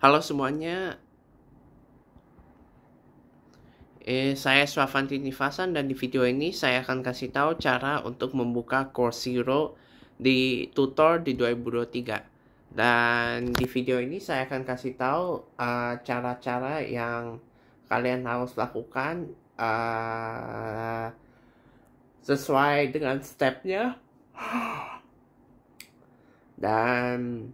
Halo semuanya. Eh, saya Swafanti Nifasan dan di video ini saya akan kasih tahu cara untuk membuka Zero di tutor di 2023. Dan di video ini saya akan kasih tahu eh, cara-cara uh, yang kalian harus lakukan uh, sesuai dengan stepnya. Dan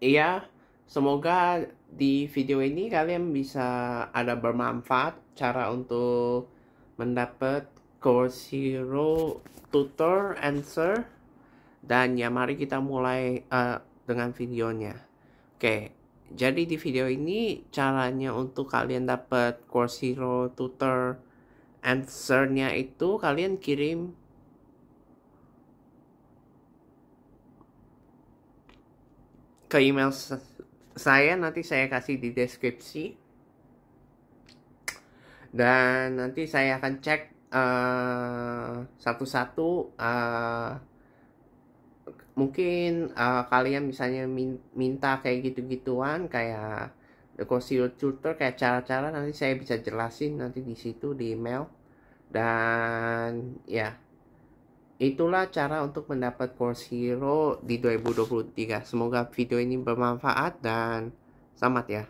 iya, Semoga di video ini kalian bisa ada bermanfaat cara untuk mendapat course hero tutor answer dan ya mari kita mulai uh, dengan videonya. Oke, jadi di video ini caranya untuk kalian dapat course hero tutor answernya itu kalian kirim ke email saya nanti saya kasih di deskripsi dan nanti saya akan cek eh, satu-satu uh, uh, mungkin uh, kalian misalnya minta kayak gitu-gituan kayak the concealer tutor kayak cara-cara nanti saya bisa jelasin nanti di situ di email dan ya yeah itulah cara untuk mendapat porsi hero di 2023. Semoga video ini bermanfaat dan selamat ya.